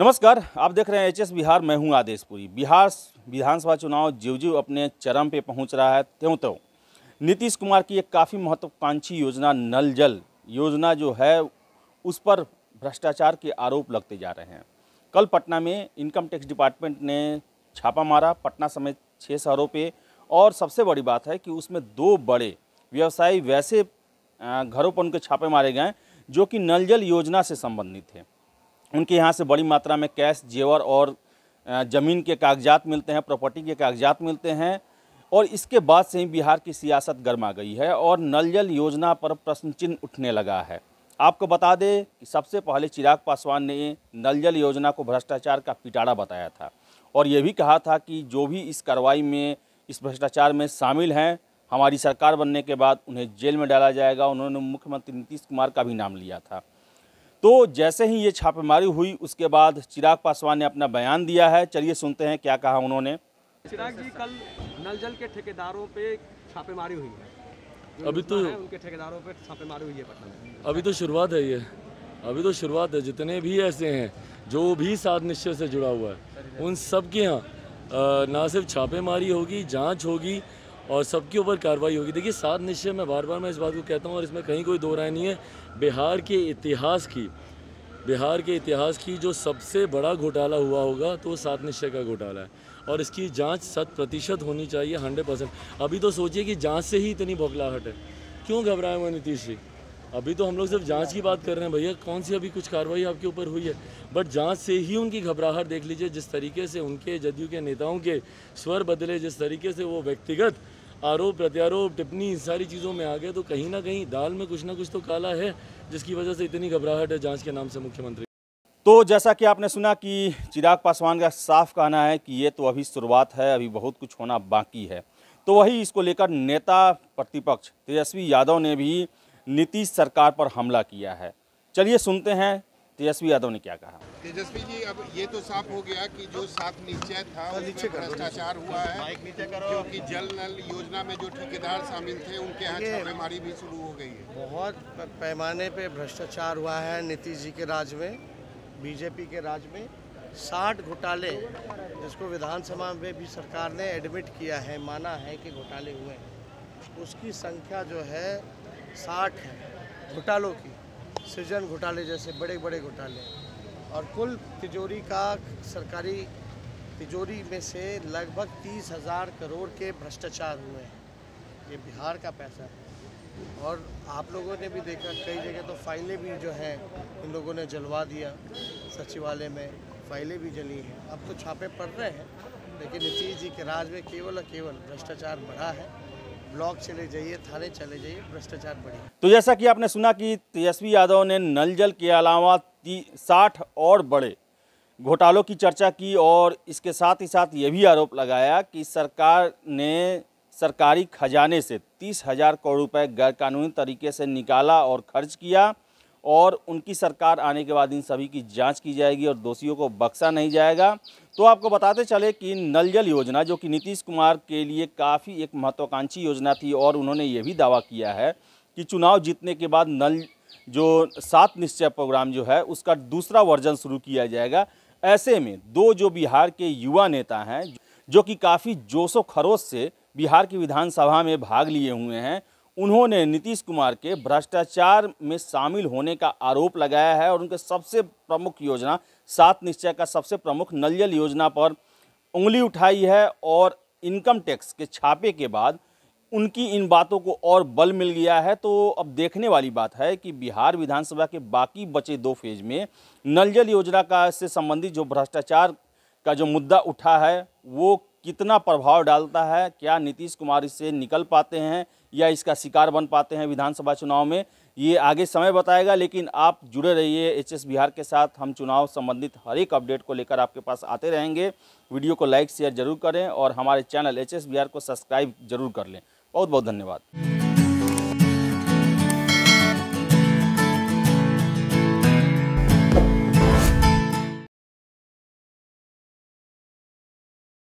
नमस्कार आप देख रहे हैं एच बिहार मैं हूं आदेश पुरी बिहार विधानसभा चुनाव जीव जीव अपने चरम पे पहुंच रहा है त्यों त्यों नीतीश कुमार की एक काफ़ी महत्वाकांक्षी योजना नल जल योजना जो है उस पर भ्रष्टाचार के आरोप लगते जा रहे हैं कल पटना में इनकम टैक्स डिपार्टमेंट ने छापा मारा पटना समेत छः शहरों पर और सबसे बड़ी बात है कि उसमें दो बड़े व्यवसायी वैसे घरों पर उनके छापे मारे गए जो कि नल जल योजना से संबंधित थे उनके यहाँ से बड़ी मात्रा में कैश जेवर और ज़मीन के कागजात मिलते हैं प्रॉपर्टी के कागजात मिलते हैं और इसके बाद से ही बिहार की सियासत गर्मा गई है और नल जल योजना पर प्रश्न चिन्ह उठने लगा है आपको बता दें कि सबसे पहले चिराग पासवान ने नल जल योजना को भ्रष्टाचार का पिटारा बताया था और यह भी कहा था कि जो भी इस कार्रवाई में इस भ्रष्टाचार में शामिल हैं हमारी सरकार बनने के बाद उन्हें जेल में डाला जाएगा उन्होंने मुख्यमंत्री नीतीश कुमार का भी नाम लिया था तो जैसे ही ये छापेमारी हुई उसके बाद चिराग पासवान ने अपना बयान दिया है चलिए सुनते हैं क्या कहा उन्होंने चिराग जी कल नल जल के ठेकेदारों पे छापेमारी हुई है अभी तो उनके ठेकेदारों पे छापेमारी हुई है पटना अभी तो शुरुआत है ये अभी तो शुरुआत है जितने भी ऐसे हैं जो भी साथ निश्चय से जुड़ा हुआ है उन सब के यहाँ ना सिर्फ छापेमारी होगी जाँच होगी और सबके ऊपर कार्रवाई होगी देखिए सात निश्चय में बार बार मैं इस बात को कहता हूँ और इसमें कहीं कोई दो राय नहीं है बिहार के इतिहास की बिहार के इतिहास की जो सबसे बड़ा घोटाला हुआ होगा तो वो सात निश्चय का घोटाला है और इसकी जांच शत प्रतिशत होनी चाहिए हंड्रेड परसेंट अभी तो सोचिए कि जांच से ही इतनी बौखलाहट है क्यों घबराए हुए नीतीश जी अभी तो हम लोग सिर्फ जांच की बात कर रहे हैं भैया कौन सी अभी कुछ कार्रवाई आपके ऊपर हुई है बट जांच से ही उनकी घबराहट देख लीजिए जिस तरीके से उनके जदयू के नेताओं के स्वर बदले जिस तरीके से वो व्यक्तिगत आरोप प्रत्यारोप टिप्पणी सारी चीज़ों में आ गए तो कहीं ना कहीं दाल में कुछ ना कुछ तो काला है जिसकी वजह से इतनी घबराहट है जांच के नाम से मुख्यमंत्री तो जैसा कि आपने सुना कि चिराग पासवान का साफ कहना है कि ये तो अभी शुरुआत है अभी बहुत कुछ होना बाकी है तो वही इसको लेकर नेता प्रतिपक्ष तेजस्वी यादव ने भी नीतीश सरकार पर हमला किया है चलिए सुनते हैं तेजस्वी यादव ने क्या कहा तेजस्वी जी अब ये तो साफ हो गया कि जो सात निश्चय था भ्रष्टाचार हुआ है क्योंकि जल नल योजना में जो ठेकेदार शामिल थे उनके यहाँ छापेमारी भी शुरू हो गई है बहुत पैमाने पे भ्रष्टाचार हुआ है नीतीश जी के राज में बीजेपी के राज में साठ घोटाले जिसको विधानसभा में भी सरकार ने एडमिट किया है माना है कि घोटाले हुए हैं उसकी संख्या जो है साठ है घोटालों की सृजन घोटाले जैसे बड़े बड़े घोटाले और कुल तिजोरी का सरकारी तिजोरी में से लगभग तीस हज़ार करोड़ के भ्रष्टाचार हुए हैं ये बिहार का पैसा है और आप लोगों ने भी देखा कई जगह तो फाइलें भी जो हैं इन लोगों ने जलवा दिया सचिवालय में फाइलें भी जली हैं अब तो छापे पड़ रहे हैं लेकिन नीतीश जी के राज में केवल और केवल भ्रष्टाचार बढ़ा है ब्लॉक चले जाइए थाने चले जाइए भ्रष्टाचार बढ़े तो जैसा कि आपने सुना कि तेजस्वी यादव ने नल जल के अलावा साठ और बड़े घोटालों की चर्चा की और इसके साथ ही साथ ये भी आरोप लगाया कि सरकार ने सरकारी खजाने से तीस हजार करोड़ रुपए गैरकानूनी तरीके से निकाला और खर्च किया और उनकी सरकार आने के बाद इन सभी की जांच की जाएगी और दोषियों को बख्शा नहीं जाएगा तो आपको बताते चले कि नल जल योजना जो कि नीतीश कुमार के लिए काफ़ी एक महत्वाकांक्षी योजना थी और उन्होंने ये भी दावा किया है कि चुनाव जीतने के बाद नल जो सात निश्चय प्रोग्राम जो है उसका दूसरा वर्जन शुरू किया जाएगा ऐसे में दो जो बिहार के युवा नेता हैं जो कि काफ़ी जोशो खरोश से बिहार की विधानसभा में भाग लिए हुए हैं उन्होंने नीतीश कुमार के भ्रष्टाचार में शामिल होने का आरोप लगाया है और उनके सबसे प्रमुख योजना सात निश्चय का सबसे प्रमुख नल जल योजना पर उंगली उठाई है और इनकम टैक्स के छापे के बाद उनकी इन बातों को और बल मिल गया है तो अब देखने वाली बात है कि बिहार विधानसभा के बाकी बचे दो फेज में नल जल योजना का से संबंधित जो भ्रष्टाचार का जो मुद्दा उठा है वो कितना प्रभाव डालता है क्या नीतीश कुमार इससे निकल पाते हैं या इसका शिकार बन पाते हैं विधानसभा चुनाव में ये आगे समय बताएगा लेकिन आप जुड़े रहिए एच बिहार के साथ हम चुनाव संबंधित हर एक अपडेट को लेकर आपके पास आते रहेंगे वीडियो को लाइक शेयर जरूर करें और हमारे चैनल एच बिहार को सब्सक्राइब जरूर कर लें बहुत बहुत धन्यवाद